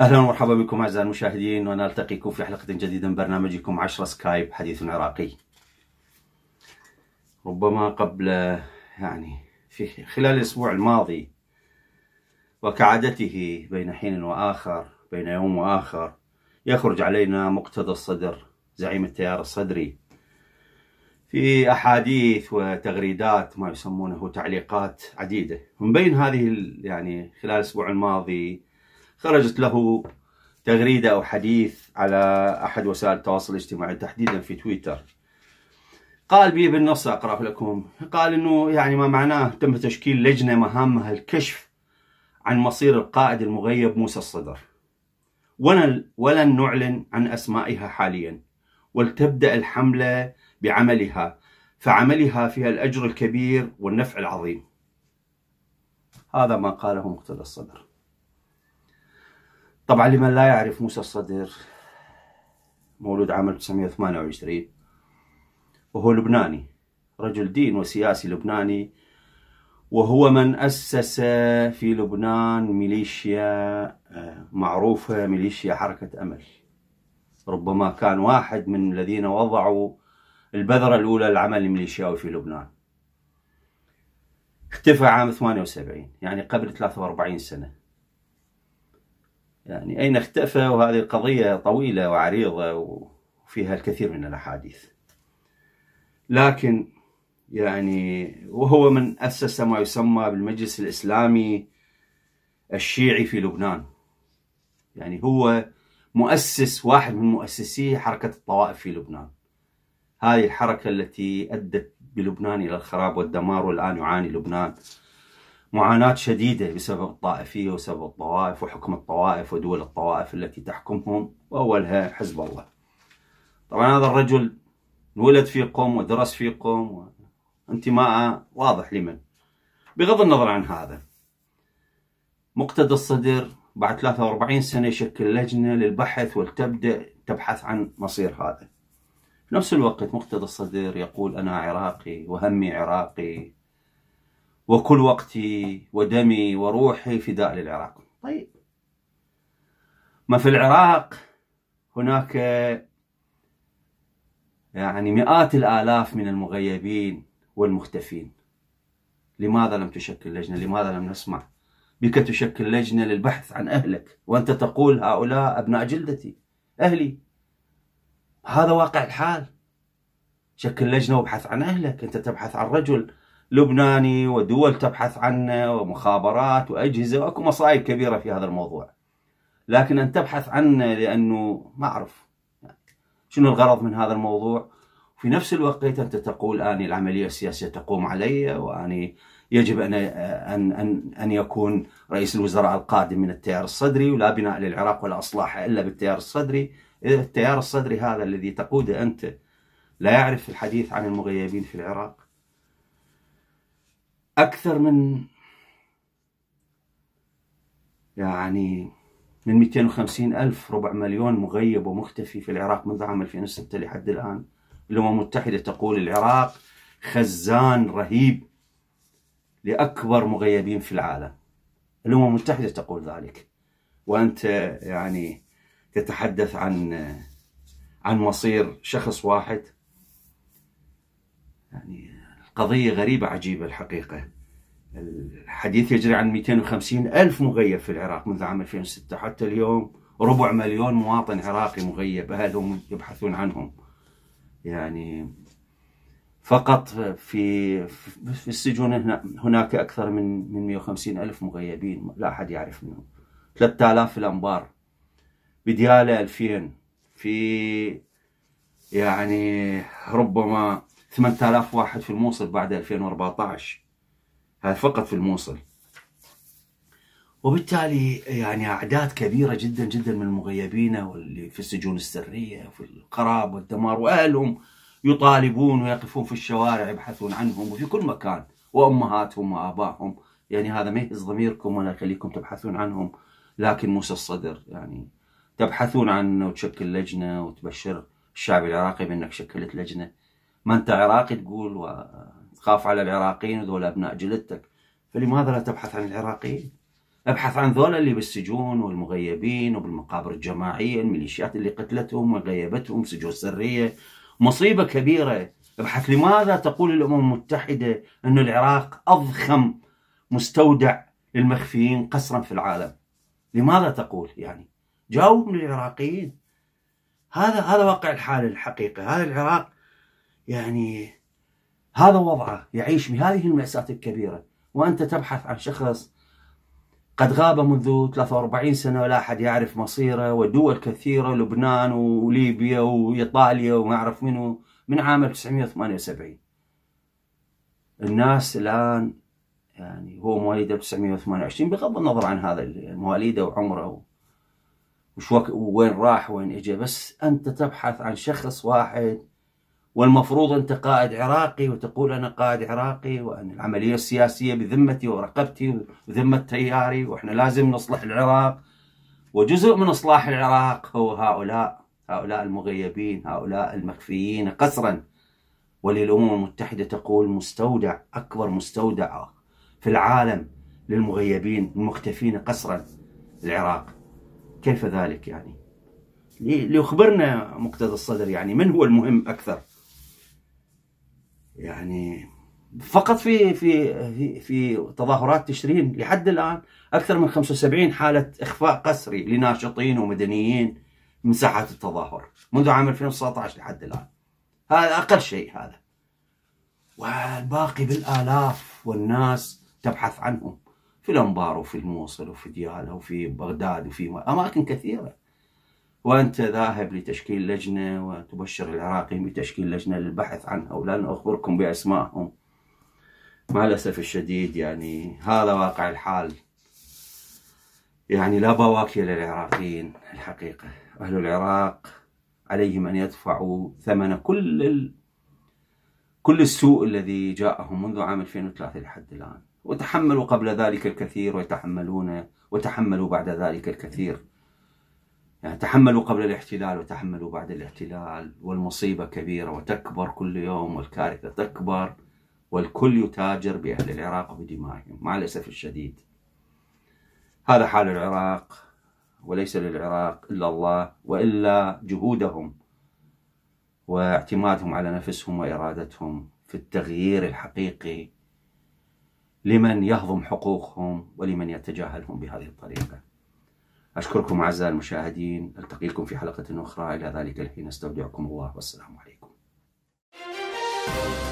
اهلا ومرحبا بكم اعزائي المشاهدين ونلتقيكم في حلقه جديده من برنامجكم 10 سكايب حديث عراقي. ربما قبل يعني في خلال الاسبوع الماضي وكعادته بين حين وآخر بين يوم وآخر يخرج علينا مقتدى الصدر زعيم التيار الصدري في أحاديث وتغريدات ما يسمونه تعليقات عديدة من بين هذه يعني خلال الأسبوع الماضي خرجت له تغريدة أو حديث على أحد وسائل التواصل الاجتماعي تحديدا في تويتر قال بي بالنص اقرا لكم قال أنه يعني ما معناه تم تشكيل لجنة مهامها الكشف عن مصير القائد المغيب موسى الصدر ولن نعلن عن أسمائها حاليا ولتبدأ الحملة بعملها فعملها فيها الأجر الكبير والنفع العظيم هذا ما قاله مقتدى الصدر طبعا لمن لا يعرف موسى الصدر مولود عام 1928 وهو لبناني رجل دين وسياسي لبناني وهو من أسس في لبنان ميليشيا آه، معروفة ميليشيا حركة أمل ربما كان واحد من الذين وضعوا البذرة الأولى للعمل الميليشياوي في لبنان اختفى عام 78 يعني قبل 43 سنة يعني أين اختفى وهذه قضية طويلة وعريضة وفيها الكثير من الأحاديث لكن يعني وهو من أسس ما يسمى بالمجلس الإسلامي الشيعي في لبنان يعني هو مؤسس واحد من مؤسسي حركة الطوائف في لبنان هذه الحركة التي أدت بلبنان إلى الخراب والدمار والآن يعاني لبنان معاناة شديدة بسبب الطائفية وسبب الطوائف وحكم الطوائف ودول الطوائف التي تحكمهم وأولها حزب الله طبعا هذا الرجل ولد في قم ودرس في قم انتماء واضح لمن بغض النظر عن هذا مقتدى الصدر بعد 43 سنة يشكل لجنة للبحث ولتبدأ تبحث عن مصير هذا في نفس الوقت مقتدى الصدر يقول أنا عراقي وهمي عراقي وكل وقتي ودمي وروحي فداء للعراق طيب ما في العراق هناك يعني مئات الآلاف من المغيبين والمختفين لماذا لم تشكل لجنة لماذا لم نسمع بك تشكل لجنة للبحث عن أهلك وأنت تقول هؤلاء أبناء جلدتي أهلي هذا واقع الحال شكل لجنة وابحث عن أهلك أنت تبحث عن رجل لبناني ودول تبحث عنه ومخابرات وأجهزة وأكو مصائب كبيرة في هذا الموضوع لكن أن تبحث عنه لأنه ما أعرف شنو الغرض من هذا الموضوع في نفس الوقت أنت تقول اني العملية السياسية تقوم علي وأني يجب أن أن أن أن يكون رئيس الوزراء القادم من التيار الصدري ولا بناء للعراق ولا إصلاح إلا بالتيار الصدري إذا التيار الصدري هذا الذي تقوده أنت لا يعرف الحديث عن المغيبين في العراق أكثر من يعني من 250 ألف ربع مليون مغيب ومختفي في العراق منذ عام 2006 لحد الآن الأمم المتحدة تقول العراق خزان رهيب لأكبر مغيبين في العالم الأمم المتحدة تقول ذلك وأنت يعني تتحدث عن عن مصير شخص واحد يعني القضية غريبة عجيبة الحقيقة الحديث يجري عن 250 ألف مغيب في العراق منذ عام 2006 حتى اليوم ربع مليون مواطن عراقي مغيب أهلهم يبحثون عنهم يعني فقط في في السجون هنا هناك أكثر من من 150 ألف مغيبين لا أحد يعرف منهم 3000 في الأنبار بديالة 2000 في يعني ربما 8000 واحد في الموصل بعد 2014 هذا فقط في الموصل وبالتالي يعني اعداد كبيره جدا جدا من المغيبين واللي في السجون السريه وفي القراب والدمار واهلهم يطالبون ويقفون في الشوارع يبحثون عنهم وفي كل مكان وامهاتهم وابائهم يعني هذا ما يهز ضميركم ولا يخليكم تبحثون عنهم لكن موسى الصدر يعني تبحثون عنه وتشكل لجنه وتبشر الشعب العراقي بانك شكلت لجنه ما انت عراقي تقول وتخاف على العراقيين وذول ابناء جلدتك فلماذا لا تبحث عن العراقيين؟ ابحث عن ذولا اللي بالسجون والمغيبين وبالمقابر الجماعية الميليشيات اللي قتلتهم وغيبتهم سجون سرية مصيبة كبيرة ابحث لماذا تقول الأمم المتحدة أن العراق أضخم مستودع للمخفيين قسرا في العالم لماذا تقول يعني جاوب من العراقيين هذا هذا واقع الحالة الحقيقة هذا العراق يعني هذا وضعه يعيش بهذه المأساة الكبيرة وأنت تبحث عن شخص قد غاب منذ 43 سنة ولا أحد يعرف مصيره ودول كثيرة لبنان وليبيا وإيطاليا وما أعرف منه من عام 1978 الناس الآن يعني هو مواليد 1928 بغض النظر عن هذا مواليده وعمره وش وين راح وين اجى بس انت تبحث عن شخص واحد والمفروض أنت قائد عراقي وتقول أنا قائد عراقي وأن العملية السياسية بذمتي ورقبتي وذمة تياري وإحنا لازم نصلح العراق وجزء من إصلاح العراق هو هؤلاء هؤلاء المغيبين هؤلاء المخفيين قسرا وللأمم المتحدة تقول مستودع أكبر مستودع في العالم للمغيبين المختفين قسرا العراق كيف ذلك يعني ليخبرنا مقتدى الصدر يعني من هو المهم أكثر يعني فقط في في في تظاهرات تشرين لحد الان اكثر من 75 حاله اخفاء قسري لناشطين ومدنيين من ساحات التظاهر منذ عام 2019 لحد الان هذا اقل شيء هذا والباقي بالالاف والناس تبحث عنهم في الانبار وفي الموصل وفي ديالى وفي بغداد وفي اماكن كثيره وأنت ذاهب لتشكيل لجنة وتبشر العراقيين بتشكيل لجنة للبحث عن هؤلاء أخبركم بأسمائهم مع الأسف الشديد يعني هذا واقع الحال يعني لا بواكي للعراقيين الحقيقة أهل العراق عليهم أن يدفعوا ثمن كل ال... كل السوء الذي جاءهم منذ عام 2003 لحد الآن وتحملوا قبل ذلك الكثير ويتحملون وتحملوا بعد ذلك الكثير يعني تحملوا قبل الاحتلال وتحملوا بعد الاحتلال والمصيبة كبيرة وتكبر كل يوم والكارثة تكبر والكل يتاجر بأهل العراق وبدمائهم مع الأسف الشديد هذا حال العراق وليس للعراق إلا الله وإلا جهودهم واعتمادهم على نفسهم وإرادتهم في التغيير الحقيقي لمن يهضم حقوقهم ولمن يتجاهلهم بهذه الطريقه أشكركم أعزائي المشاهدين ألتقيكم في حلقة أخرى إلى ذلك الحين أستودعكم الله والسلام عليكم